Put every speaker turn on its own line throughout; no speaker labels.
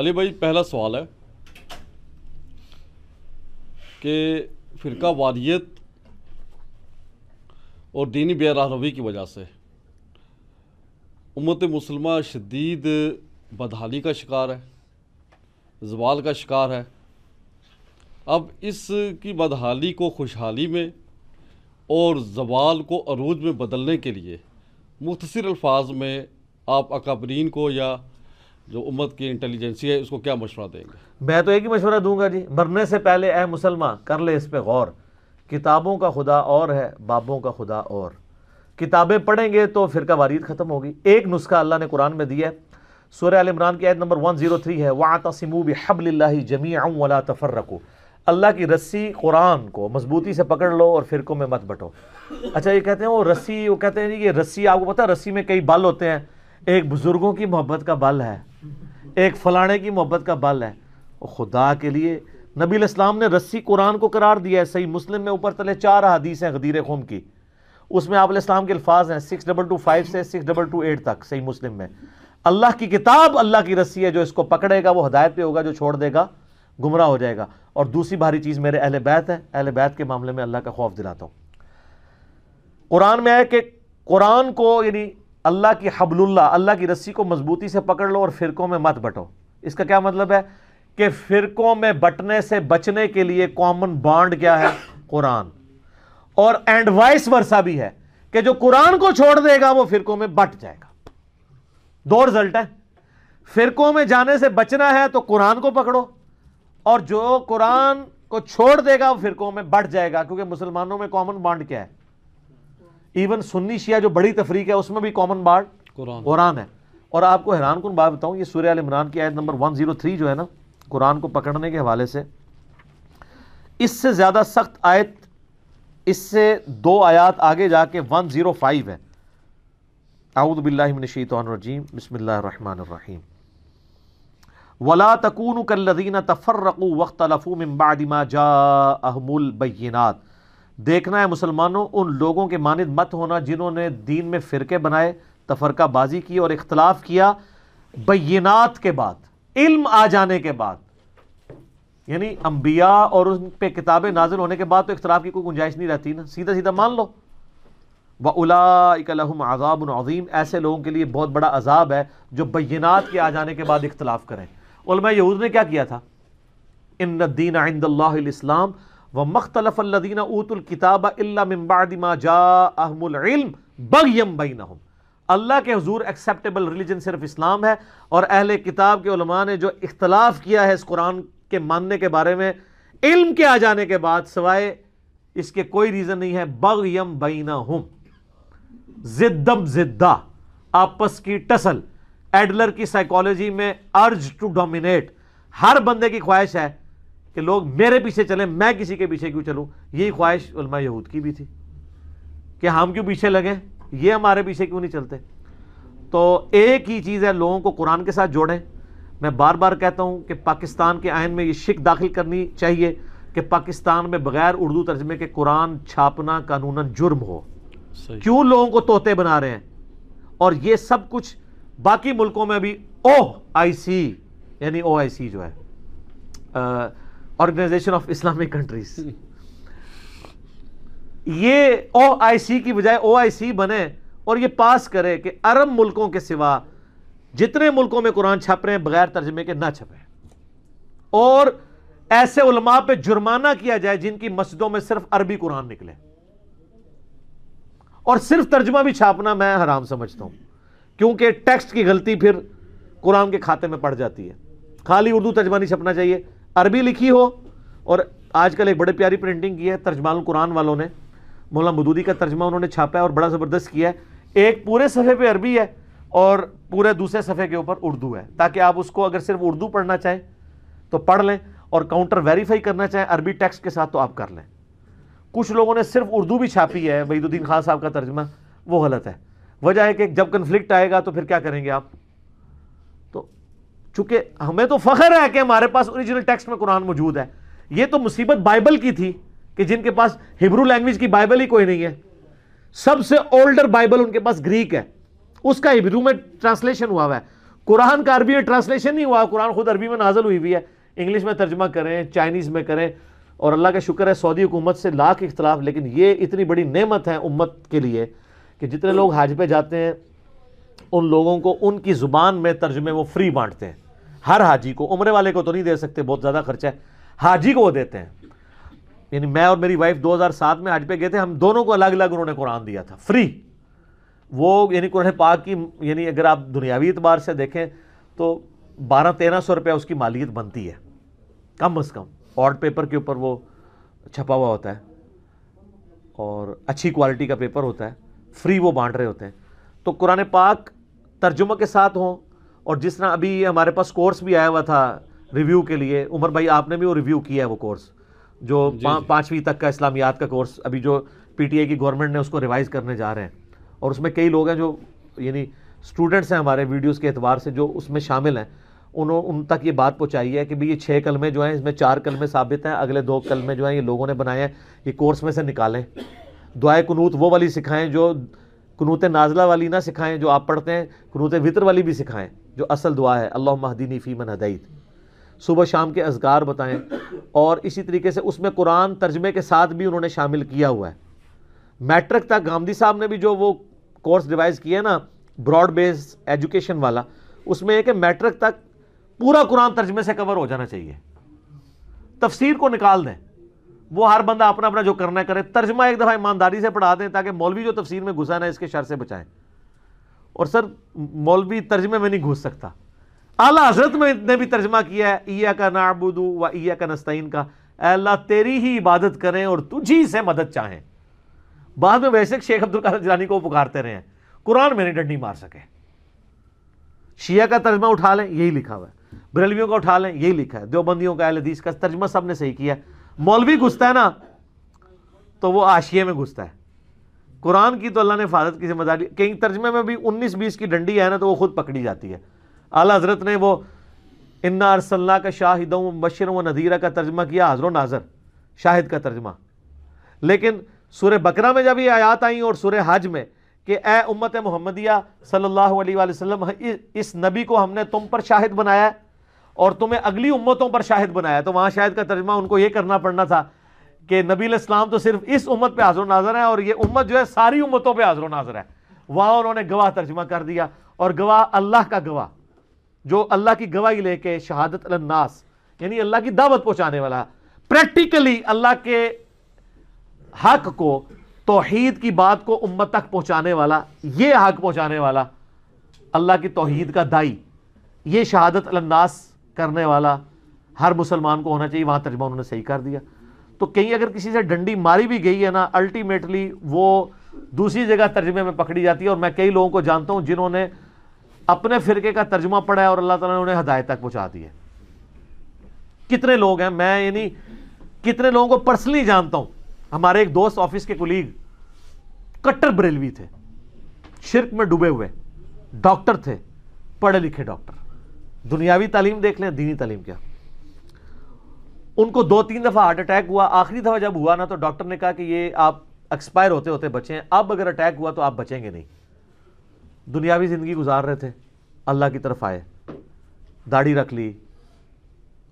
अली भाई पहला सवाल है कि फ़िरका वारियत और दीनी बेराहरवी की वजह से उम्मत मुसलमा शदीद बदहाली का शिकार है जवाल का शिकार है अब इसकी बदहाली को खुशहाली में और जवाल को अरूज में बदलने के लिए मुख्तर अल्फाज में आप अकाबरीन को या जो उम्मत की इंटेलिजेंसी है इसको क्या मशवरा देंगे
मैं तो एक ही मशवरा दूंगा जी मरने से पहले ए मुसलमान कर ले इस पर गौर किताबों का खुदा और है बाबों का खुदा और किताबें पढ़ेंगे तो फिर का वारीद ख़त्म होगी एक नुस्खा अल्लाह ने कुरान में दिया है सूर्य इमरान की आयत नंबर वन जीरो थ्री है वाँ तसमू बबल्ला जमी वला तफर रखो अल्लाह की रस्सी कुरान को मजबूती से पकड़ लो और फ़िरकों में मत बटो अच्छा ये कहते हैं वो रस्सी वो कहते हैं ये रस्सी आपको पता है रस्सी में कई बल होते हैं एक बुज़ुर्गों की मोहब्बत का बल है एक फलाने की मोहब्बत का बल है और खुदा के लिए नबी इस्लाम ने रस्सी कुरान को करार दिया है सही मुस्लिम में ऊपर तले चार अदीस हैं गदीर खुम की उसमें आप इस्लाम के अल्फाज हैं सिक्स डबल टू फाइव से सिक्स डबल टू एट तक सही मुस्लिम में अल्लाह की किताब अल्लाह की रस्सी है जो इसको पकड़ेगा वो हदायत पर होगा जो छोड़ देगा गुमराह हो जाएगा और दूसरी भारी चीज़ मेरे अहल बैत है अहल बैत के मामले में अल्लाह का खौफ दिलाता हूँ कुरान में है कि कुरान को यानी अल्लाह की हबलुल्ला अल्लाह की रस्सी को मजबूती से पकड़ लो और फिरकों में मत बटो इसका क्या मतलब है कि फिरकों में बटने से बचने के लिए कॉमन बॉन्ड क्या है कुरान और एंड वाइस वर्षा भी है कि जो कुरान को छोड़ देगा वो फिरकों में बट जाएगा दो रिजल्ट है फिरकों में जाने से बचना है तो कुरान को पकड़ो और जो कुरान को छोड़ देगा वो फिरकों में बट जाएगा क्योंकि मुसलमानों में कॉमन बॉन्ड क्या है इवन सुन्नी शिया जो बड़ी तफरीक है उसमें भी कॉमन बार्ड कुरान है और आपको हैरान कन बात बताऊँ ये सूर्य इमरान की आयत नंबर वन जीरो थ्री जो है ना कुरान को पकड़ने के हवाले से इससे ज़्यादा सख्त आयत इससे दो आयात आगे जाके वन ज़ीरो फाइव है आऊदबिल्लाशीतरजीम बसमीम वला तकून कल्लदीन तफर्रकू वक्त लफूम बादमा जा देखना है मुसलमानों उन लोगों के मानद मत होना जिन्होंने दीन में फ़िरके बनाए तफरकाबाजी की और इख्तलाफ किया बैनात के बाद इल्म आ जाने के बाद यानी अम्बिया और उन पर किताबें नाजिल होने के बाद तो इख्तलाफ की कोई गुंजाइश नहीं रहती ना सीधा सीधा मान लो व आज़ाब अज़ीम ऐसे लोगों के लिए बहुत बड़ा अजाब है जो बैनात के आ जाने के बाद इख्तलाफ करें उलमा यहूद ने क्या किया था इन दीन आइंद इस्लाम व मख्तलफ़ल्लिन ऊतुल किताब अल्लाबादिमा जा अहमुल्म बगयम बैन अल्लाह के हजूर एक्सेप्टेबल रिलीजन सिर्फ इस्लाम है और अहल किताब के उलमा ने जो इख्तलाफ किया है इस कुरान के मानने के बारे में इल्म के आ जाने के बाद सवाए इसके कोई रीज़न नहीं है बगयम बैना हम जिद्दम जिद्दा आपस की टसल एडलर की साइकोलॉजी में अर्ज टू डोमिनेट हर बंदे की ख्वाहिश है कि लोग मेरे पीछे चलें मैं किसी के पीछे क्यों चलूँ यही ख्वाहिश उलमा यहूद की भी थी कि हम क्यों पीछे लगें ये हमारे पीछे क्यों नहीं चलते तो एक ही चीज़ है लोगों को कुरान के साथ जोड़ें मैं बार बार कहता हूँ कि पाकिस्तान के आयन में ये शिक दाखिल करनी चाहिए कि पाकिस्तान में बगैर उर्दू तर्जमे के कुरान छापना कानून जुर्म हो क्यों लोगों को तोते बना रहे हैं और ये सब कुछ बाकी मुल्कों में भी ओ आई सी यानी ओ आई सी जो है आ, ऑर्गेनाइजेशन ऑफ इस्लामिक कंट्रीज ये सी की बजाय ओ आई सी बने और ये पास करे कि अरब मुल्कों के सिवा जितने मुल्कों में कुरान छप रहे हैं बगैर तर्जमे के ना छपे और ऐसे उलमा पे जुर्माना किया जाए जिनकी मस्जिदों में सिर्फ अरबी कुरान निकले और सिर्फ तर्जमा भी छापना मैं हराम समझता हूं क्योंकि टेक्स्ट की गलती फिर कुरान के खाते में पड़ जाती है खाली उर्दू तर्जमा नहीं छपना चाहिए अरबी लिखी हो और आजकल एक बड़े प्यारी प्रिंटिंग की है तर्जमान कुरान वालों ने मौला मदूदी का तर्जमा उन्होंने छापा है और बड़ा ज़बरदस्त किया है एक पूरे सफ़े पे अरबी है और पूरे दूसरे सफ़े के ऊपर उर्दू है ताकि आप उसको अगर सिर्फ उर्दू पढ़ना चाहें तो पढ़ लें और काउंटर वेरीफाई करना चाहें अरबी टेक्स्ट के साथ तो आप कर लें कुछ लोगों ने सिर्फ उर्दू भी छापी है वहीदुद्दीन खान साहब का तर्जमा वो गलत है वजह है कि जब कन्फ्लिक्ट आएगा तो फिर क्या करेंगे आप चूंकि हमें तो फख्र है कि हमारे पास ओरिजिनल टेक्स्ट में कुरान मौजूद है ये तो मुसीबत बाइबल की थी कि जिनके पास हिब्रू लैंग्वेज की बाइबल ही कोई नहीं है सबसे ओल्डर बाइबल उनके पास ग्रीक है उसका हिब्रू में ट्रांसलेशन हुआ हुआ है कुरान का अरबी में ट्रांसलेशन नहीं हुआ कुरान खुद अरबी में नाजल हुई हुई है इंग्लिश में तर्जमा करें चाइनीज़ में करें और अल्लाह का शुक्र है सऊदी हुकूमत से लाख इख्तलाफ लेकिन ये इतनी बड़ी नेमत है उम्मत के लिए कि जितने लोग हज पे जाते हैं उन लोगों को उनकी ज़ुबान में तर्जमे वो फ्री बांटते हैं हर हाजी को उम्र वाले को तो नहीं दे सकते बहुत ज़्यादा खर्चा है हाजी को वो देते हैं यानी मैं और मेरी वाइफ 2007 में हज पे गए थे हम दोनों को अलग अलग उन्होंने कुरान दिया था फ्री वो यानी कुरान पाक की यानी अगर आप दुनियावी एतबार से देखें तो बारह तेरह सौ रुपया उसकी मालियत बनती है कम अज़ कम ऑर्ड पेपर के ऊपर वो छपा हुआ होता है और अच्छी क्वालिटी का पेपर होता है फ्री वो बांट रहे होते हैं तो कुरान पाक तर्जुमा के साथ हों और जिस तरह अभी हमारे पास कोर्स भी आया हुआ था रिव्यू के लिए उमर भाई आपने भी वो रिव्यू किया है वो कोर्स जो पा, पाँचवीं तक का इस्लामियात का कोर्स अभी जो पी की गवर्नमेंट ने उसको रिवाइज करने जा रहे हैं और उसमें कई लोग हैं जो यानी स्टूडेंट्स हैं हमारे वीडियोज़ के एतबार से जो उसमें शामिल हैं उन्होंने उन तक ये बात पहुँचाई है कि भाई ये छः कलमे जो हैं इसमें चार कलमे साबित हैं अगले दो कलमे जो हैं ये लोगों ने बनाए हैं ये कोर्स में से निकालें दुआए कनूत वो वाली सिखाएं जो कनूत नाजला वाली ना सिखाएं जो आप पढ़ते हैं कनूत वितर वाली भी सिखाएं जो असल दुआ है अल्लाह महदीनी फ़ीमन हदैत सुबह शाम के असगार बताएँ और इसी तरीके से उसमें कुरान तर्जमे के साथ भी उन्होंने शामिल किया हुआ है मैट्रिक तक गांधी साहब ने भी जो वो कोर्स रिवाइज़ किया ना ब्रॉड बेस एजुकेशन वाला उसमें यह कि मैट्रिक तक पूरा कुरान तर्जमे से कवर हो जाना चाहिए तफसीर को निकाल दें वो हर बंदा अपना अपना जो करना करे तर्जमा एक दफ़ा ईमानदारी से पढ़ा दें ताकि मौलवी जो तफसीर में घुसा ना इसके शर से बचाएं और सर मौलवी तर्जमे में नहीं घुस सकता अला हजरत में ने भी तर्जमा किया है ईया का नाबुदू व ईया का नस्तीन का अल्लाह तेरी ही इबादत करें और तुझी से मदद चाहें बाद में वैसे शेख अब्दुल कादर जिलानी को पुकारते रहे कुरान मैंने डंडी मार सके शिया का तर्जमा उठा लें यही लिखा हुआ है बरेलवियों का उठा लें यही लिखा है देवबंदियों का अहल हदीस का तर्जमा सब ने सही किया है मौलवी घुसता है ना तो वो आशिये में घुसता है कुरान की तो अल्लाह ने हिफाजत की जिम्मेदारी कहीं तर्जमे में भी उन्नीस बीस की डंडी है ना तो वो खुद पकड़ी जाती है अला हजरत ने वो इन्ना अरसल्ला का शाहिदों बशर व नदीरा का तर्जमा किया हजर नाजर शाहिद का तर्जमा लेकिन सूर्य बकरा में जब ये आयात आई और सूर हज में कि ए उम्मत मोहम्मदिया सल्लल्लाहु अलैहि इस नबी को हमने तुम पर शाहिद बनाया है और तुम्हें अगली उम्मतों पर शाहिद बनाया तो वहां शाहिद का तर्जमा उनको यह करना पड़ना था कि नबी इस्लाम तो सिर्फ इस उम्मत पे हाजर नाजर है और ये उम्मत जो है सारी उम्मतों पे हाजर नाजर है वहां उन्होंने गवाह तर्जमा कर दिया और गवाह अल्लाह का गवाह जो अल्लाह की गवाही लेके शहादत अलनास यानी अल्लाह की दावत पहुंचाने वाला प्रैक्टिकली अल्लाह के हक को तोहीद की बात को उम्मत तक पहुंचाने वाला ये हक पहुंचाने वाला अल्लाह की तोहहीद का दाई ये शहादत अलनास करने वाला हर मुसलमान को होना चाहिए वहाँ तर्जमा उन्होंने सही कर दिया तो कहीं अगर किसी से डंडी मारी भी गई है ना अल्टीमेटली वो दूसरी जगह तर्जमे में पकड़ी जाती है और मैं कई लोगों को जानता हूँ जिन्होंने अपने फिरके का तर्जमा पढ़ा है और अल्लाह तला ने उन्हें हदायत तक पहुँचा दी है कितने लोग हैं मैं यानी कितने लोगों को पर्सनली जानता हूँ हमारे एक दोस्त ऑफिस के कुलीग कट्टर बरेलवी थे शिरक में डूबे हुए डॉक्टर थे पढ़े लिखे डॉक्टर दुनियावी तालीम देख लें दीनी तालीम क्या उनको दो तीन दफ़ा हार्ट अटैक हुआ आखिरी दफ़ा जब हुआ ना तो डॉक्टर ने कहा कि ये आप एक्सपायर होते होते बचे हैं अब अगर अटैक हुआ तो आप बचेंगे नहीं दुनियावी ज़िंदगी गुजार रहे थे अल्लाह की तरफ आए दाढ़ी रख ली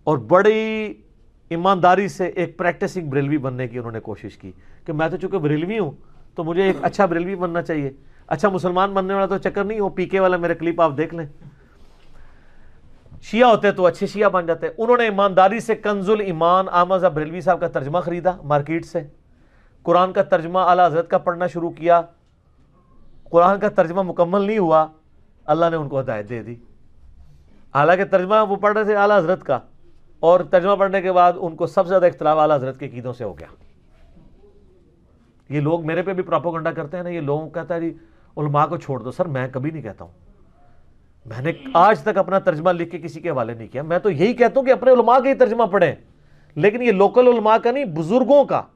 और बड़ी ईमानदारी से एक प्रैक्टिसिंग ब्रेलवी बनने की उन्होंने कोशिश की कि मैं तो चूंकि ब्रेलवी हूं तो मुझे एक अच्छा ब्रेलवी बनना चाहिए अच्छा मुसलमान बनने वाला तो चक्कर नहीं हो पीके वाला मेरे क्लिप आप देख लें शिया होते तो अच्छे शिया बन जाते उन्होंने ईमानदारी से कंजुल ईमान आमद बरेलवी साहब का तर्जमा ख़रीदा मार्केट से कुरान का तर्जमा अला हजरत का पढ़ना शुरू किया कुरान का तर्जमा मुकम्मल नहीं हुआ अल्लाह ने उनको हदायत दे दी हालांकि तर्जमा वो पढ़ रहे थे अला हजरत का और तर्जमा पढ़ने के बाद उनको सबसे ज़्यादा इख्तलाफ अला हजरत के कीदों से हो गया ये लोग मेरे पे भी प्रापोगंडा करते हैं ना ये लोगों कहता है जी उलमा को छोड़ दो सर मैं कभी नहीं कहता हूँ मैंने आज तक अपना तर्जमा लिख के किसी के हवाले नहीं किया मैं तो यही कहता हूँ कि अपने उलमा का ही तर्जमा पढ़ें लेकिन ये लोकल उलमा का नहीं बुजुर्गों का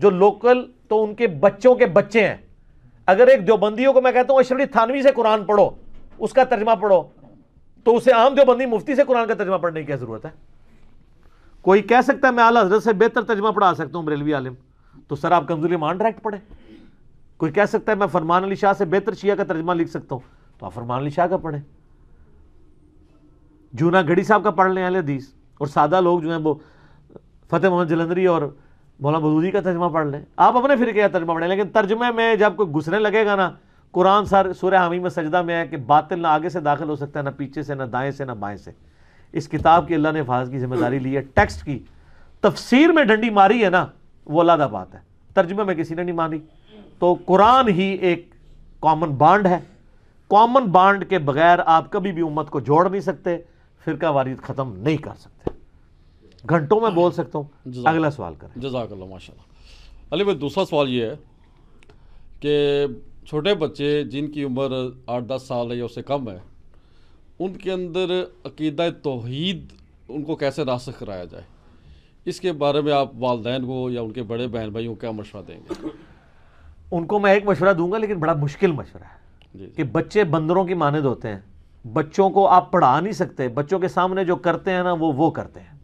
जो लोकल तो उनके बच्चों के बच्चे हैं अगर एक देवबंदियों को मैं कहता हूँ अशरफ थानवी से कुरान पढ़ो उसका तर्जमा पढ़ो तो उसे आम देवबंदी मुफ्ती से कुरान का तर्जमा पढ़ने की क्या ज़रूरत है कोई कह सकता है मैं आला हजरत से बेहतर तर्जमा पढ़ा सकता हूँ बरेलवी आलिम तो सर आप कमजोरी मान डायरेक्ट पढ़े कोई कह सकता है मैं फरमान अली शाह से बेहतर शिया का तर्जमा लिख सकता हूँ तो आप फरमान अली शाह का पढ़ें जूना गढ़ी साहब का पढ़ लें अल हदीस और सादा लोग जो हैं वो फतेह मोहम्मद जलंधरी और मौलाना बदूदी का तर्जमा पढ़ लें आप अपने फिर क्या तर्जमा पढ़ें लेकिन तर्जमे में जब कोई घुसने लगेगा ना कुरान सर सूर्य हामी में सजदा में है कि बातिल ना आगे से दाखिल हो सकता है ना पीछे से ना दाएँ से ना बाएँ से इस किताब की अल्लाह ने हिफाज की जिम्मेदारी ली है टेक्स्ट की तफसीर में डंडी मारी है ना वो अलादा बात है तर्जमे में किसी ने नहीं मानी तो कुरान ही एक कॉमन बांड है कॉमन बांड के बगैर आप कभी भी उम्मत को जोड़ नहीं सकते फिरका वारियत ख़त्म नहीं कर सकते घंटों में बोल सकता हूँ अगला सवाल करें जजाक
माशा अली भाई दूसरा सवाल ये है कि छोटे बच्चे जिनकी उम्र आठ दस साल है या उससे कम है उनके अंदर अकीद तोहद उनको कैसे रासख कराया जाए इसके बारे में आप वालदेन को या उनके बड़े बहन भाई को क्या मशवरा देंगे
उनको मैं एक मशवरा दूंगा लेकिन बड़ा मुश्किल मशवरा है कि बच्चे बंदरों की मानद होते हैं बच्चों को आप पढ़ा नहीं सकते बच्चों के सामने जो करते हैं ना वो वो करते हैं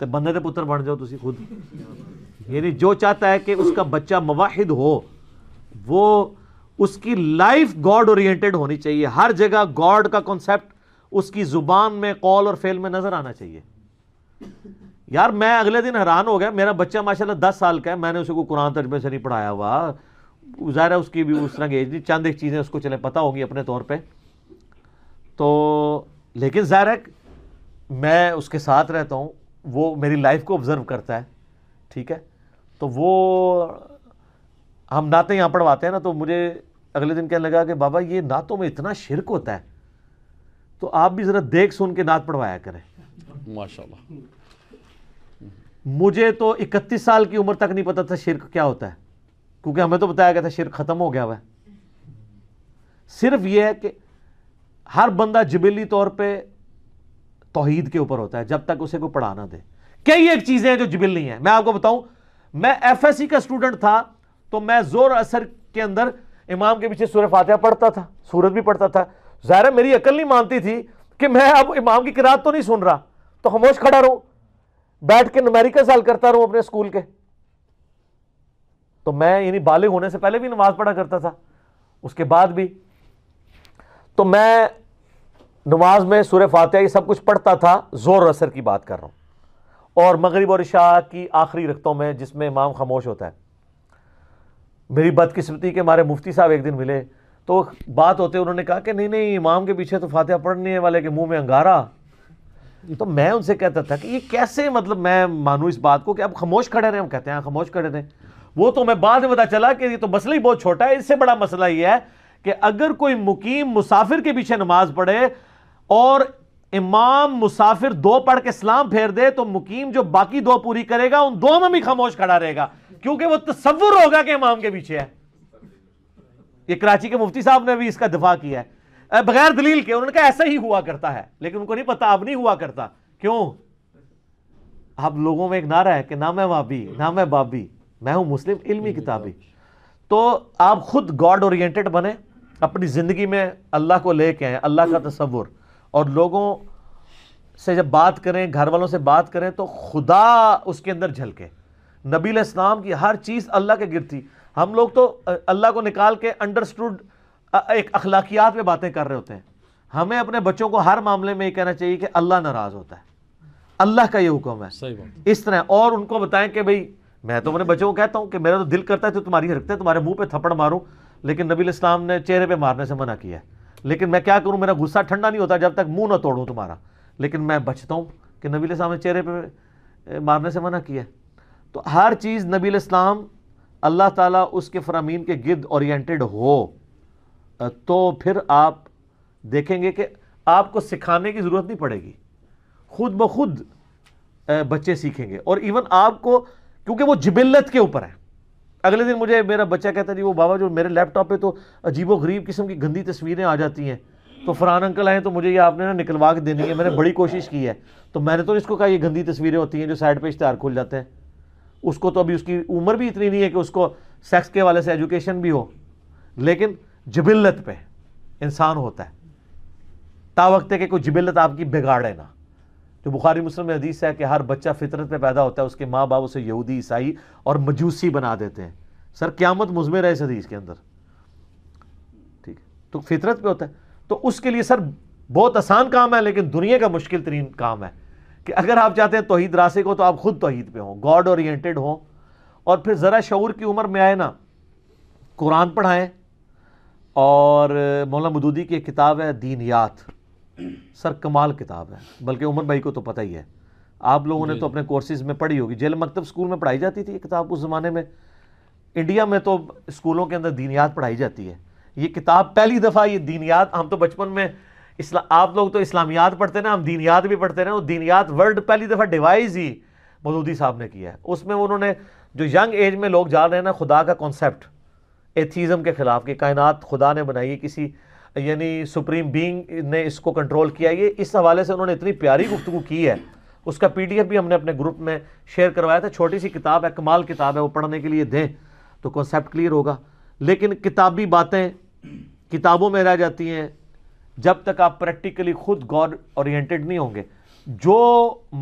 तो बंदे के पुत्र बन जाओ तुम खुद यानी जो चाहता है कि उसका बच्चा मवाहिद हो वो उसकी लाइफ गॉड ओरिएंटेड होनी चाहिए हर जगह गॉड का कॉन्सेप्ट उसकी जुबान में कॉल और फेल में नजर आना चाहिए यार मैं अगले दिन हैरान हो गया मेरा बच्चा माशाल्लाह दस साल का है मैंने उसे को कुरान तर्जमे से नहीं पढ़ाया हुआ ज़ाहिर उसकी भी उस तरह की एज नहीं चंद एक चीज़ें उसको चले पता होंगी अपने तौर पर तो लेकिन ज़ाहिर है मैं उसके साथ रहता हूँ वो मेरी लाइफ को ऑब्ज़र्व करता है ठीक है तो वो हम नाते यहाँ पढ़वाते हैं ना तो मुझे अगले दिन कहने लगा कि बाबा ये नातों में इतना शिरक होता है तो आप भी ज़रा देख सुन के नात पढ़वाया करें
माशाल्लाह
मुझे तो 31 साल की उम्र तक नहीं पता था शिरक क्या होता है क्योंकि हमें तो बताया गया था शिर खत्म हो गया वह सिर्फ यह है कि हर बंदा जबेली तौर पर तोहीद के ऊपर होता है जब तक उसे कोई पढ़ा ना दे कई एक चीजें हैं जो जबिल नहीं है मैं आपको बताऊं मैं सी का स्टूडेंट था तो मैं जोर असर के अंदर इमाम के पीछे सूर्य फातिहा पढ़ता था सूरत भी पढ़ता था ज़ाहिर मेरी अकल नहीं मानती थी कि मैं अब इमाम की किरात तो नहीं सुन रहा तो खामोश खड़ा रहूं बैठ के नुमेरिकल साल करता रहूं अपने स्कूल के तो मैं यानी बालिग होने से पहले भी नमाज पढ़ा करता था उसके बाद भी तो मैं नमाज में सूर्य फातह ये सब कुछ पढ़ता था ज़ोर असर की बात कर रहा हूँ और मगरब और इशा की आखिरी रखतों में जिसमें इमाम खामोश होता है मेरी बदकिस्मती के हमारे मुफ्ती साहब एक दिन मिले तो बात होते उन्होंने कहा कि नहीं नहीं इमाम के पीछे तो फातह पढ़ने वाले के मुंह में अंगारा तो मैं उनसे कहता था कि ये कैसे मतलब मैं मानूँ इस बात को कि अब खामोश खड़े रहें हम कहते हैं हाँ, खामोश खड़े रहें वो तो मैं बाद में पता चला कि ये तो मसला ही बहुत छोटा है इससे बड़ा मसला यह है कि अगर कोई मुकीम मुसाफिर के पीछे नमाज पढ़े और इमाम मुसाफिर दो पढ़ के इस्लाम फेर दे तो मुकीम जो बाकी दो पूरी करेगा उन दो में भी खामोश खड़ा रहेगा क्योंकि वो तस्वुर होगा कि इमाम के पीछे है ये कराची के मुफ्ती साहब ने भी इसका दफा किया है बगैर दलील के उन्होंने कहा ऐसा ही हुआ करता है लेकिन उनको नहीं पता अब नहीं हुआ करता क्यों आप लोगों में एक नारा है कि ना मैं भाभी ना मैं बाबी मैं हूं मुस्लिम इल्मी किताबी तो आप खुद गॉड ओरिएंटेड बने अपनी ज़िंदगी में अल्लाह को लेके आए अल्लाह का तस्वुर और लोगों से जब बात करें घर वालों से बात करें तो खुदा उसके अंदर झलके नबील इस्लाम की हर चीज़ अल्लाह के गिर थी हम लोग तो अल्लाह को निकाल के अंडरस्टूड एक अखलाकियात में बातें कर रहे होते हैं हमें अपने बच्चों को हर मामले में ये कहना चाहिए कि अल्लाह नाराज़ होता है अल्लाह का ये हुक्म है इस तरह और उनको बताएं कि भाई मैं तो अपने बच्चों को कहता हूँ कि मेरा तो दिल करता है तो तुम्हारी हरकतें तुम्हारे मुंह पे थप्पड़ मारूं लेकिन नबी इस्लाम ने चेहरे पे मारने से मना किया है लेकिन मैं क्या करूँ मेरा गुस्सा ठंडा नहीं होता जब तक मुंह ना तोड़ूं तुम्हारा लेकिन मैं बचता हूँ कि नबी इस्लाम ने चेहरे पर मारने से मना किया है तो हर चीज़ नबील इस्लाम अल्लाह ताला उसके फरामीन के गिरद ओरिएंटेड हो तो फिर आप देखेंगे कि आपको सिखाने की ज़रूरत नहीं पड़ेगी खुद ब खुद बच्चे सीखेंगे और इवन आपको क्योंकि वो जिबिलत के ऊपर है अगले दिन मुझे मेरा बच्चा कहता जी वो बाबा जो मेरे लैपटॉप पे तो अजीबो गरीब किस्म की गंदी तस्वीरें आ जाती हैं तो फरहान अंकल आए तो मुझे ये आपने ना निकलवा के देनी है मैंने बड़ी कोशिश की है तो मैंने तो इसको कहा ये गंदी तस्वीरें होती हैं जो साइड पे इश्तार खुल जाते हैं उसको तो अभी उसकी उम्र भी इतनी नहीं है कि उसको सेक्स के वाले से एजुकेशन भी हो लेकिन जबिल्लत पे इंसान होता है ता वक्त है कि कोई जबिल्लत आपकी बिगाड़े ना जो बुखारी मुस्लिम में हदीस है कि हर बच्चा फितरत पे पैदा होता है उसके माँ बाप उसे यहूदी ईसाई और मजूसी बना देते हैं सर क्यामत मुजमे रहे इस हदीस के अंदर ठीक तो फितरत पे होता है तो उसके लिए सर बहुत आसान काम है लेकिन दुनिया का मुश्किल तरीन काम है कि अगर आप चाहते हैं तोहहीद रास्ते को तो आप खुद तोहहीद पे हों गॉड ओरिएटेड हों और फिर ज़रा शूर की उम्र में आए ना कुरान पढ़ाएँ और मौलाना मदूदी की एक किताब है दीनियात सर कमाल किताब है बल्कि उमर भाई को तो पता ही है आप लोगों ने तो अपने कोर्सेज में पढ़ी होगी जेल मकतब स्कूल में पढ़ाई जाती थी ये किताब उस ज़माने में इंडिया में तो स्कूलों के अंदर दीनियात पढ़ाई जाती है ये किताब पहली दफ़ा ये दीनियात हम तो बचपन में इसला आप लोग तो इस्लामियात पढ़ते ना हम दीनियात भी पढ़ते ना वो दीनियात वर्ड पहली दफ़ा डिवाइज ही मदूदी साहब ने किया है उसमें उन्होंने जो यंग एज में लोग जा रहे हैं ना खुदा का कॉन्सेप्ट एथीज़म के ख़िलाफ़ कि कायनात खुदा ने बनाई किसी यानी सुप्रीम बींग ने इसको कंट्रोल किया ये इस हवाले से उन्होंने इतनी प्यारी गुफ्तु की है उसका पीडीएफ भी हमने अपने ग्रुप में शेयर करवाया था छोटी सी किताब है कमाल किताब है वो पढ़ने के लिए दें तो कॉन्सेप्ट क्लियर होगा लेकिन किताबी बातें किताबों में रह जाती हैं जब तक आप प्रैक्टिकली खुद गॉड ओरिएंटेड नहीं होंगे जो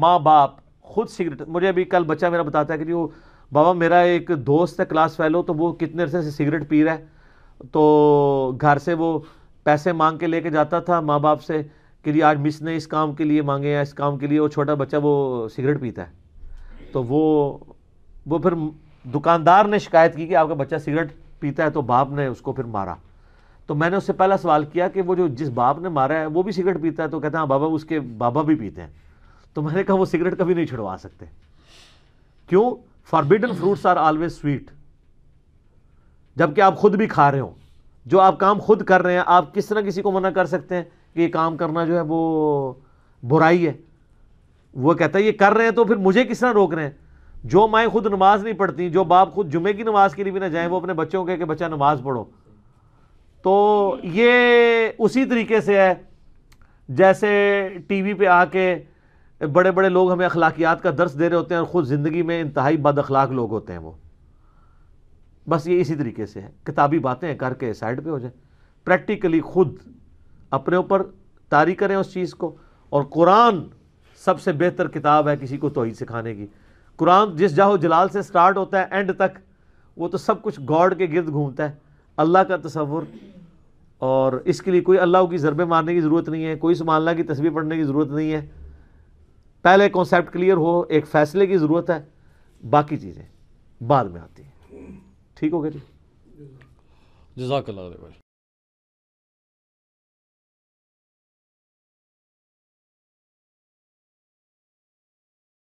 माँ बाप खुद सिगरेट मुझे अभी कल बच्चा मेरा बताता है कि जी वो बाबा मेरा एक दोस्त है क्लास फैलो तो वो कितने अरसे से सिगरेट पी रहा है तो घर से वो पैसे मांग के लेके जाता था माँ बाप से कि जी आज मिस ने इस काम के लिए मांगे या इस काम के लिए वो छोटा बच्चा वो सिगरेट पीता है तो वो वो फिर दुकानदार ने शिकायत की कि आपका बच्चा सिगरेट पीता है तो बाप ने उसको फिर मारा तो मैंने उससे पहला सवाल किया कि वो जो जिस बाप ने मारा है वो भी सिगरेट पीता है तो कहते हैं हाँ बाबा उसके बाबा भी पीते हैं तो मैंने कहा वो सिगरेट कभी नहीं छुड़वा सकते क्यों forbidden fruits are always sweet जबकि आप खुद भी खा रहे हो जो आप काम खुद कर रहे हैं आप किस तरह किसी को मना कर सकते हैं कि ये काम करना जो है वो बुराई है वो कहता है ये कर रहे हैं तो फिर मुझे किस तरह रोक रहे हैं जो माएँ खुद नमाज नहीं पढ़ती जो बाप खुद जुमे की नमाज के लिए भी ना जाएं वो अपने बच्चों के बच्चा नमाज पढ़ो तो ये उसी तरीके से है जैसे टीवी पे आके बड़े बड़े लोग हमें अखलाकियात का दर्स दे रहे होते हैं और ख़ुद ज़िंदगी में इंतहाई बद अखलाक लोग होते हैं वो बस ये इसी तरीके से है किताबी बातें करके साइड पे हो जाए प्रैक्टिकली खुद अपने ऊपर तारी करें उस चीज़ को और कुरान सबसे बेहतर किताब है किसी को तोहहीद सिखाने की कुरान जिस जाहो जलाल से स्टार्ट होता है एंड तक वो तो सब कुछ गॉड के गिरद घूमता है अल्लाह का तस्वुर और इसके लिए कोई अल्लाह की ज़रबे मारने की ज़रूरत नहीं है कोई सुमानला की तस्वीर पढ़ने की ज़रूरत नहीं है पहले कॉन्सेप्ट क्लियर हो एक फ़ैसले की ज़रूरत है बाकी चीज़ें बाद में आती हैं ठीक हो गया जी
जजाक भाई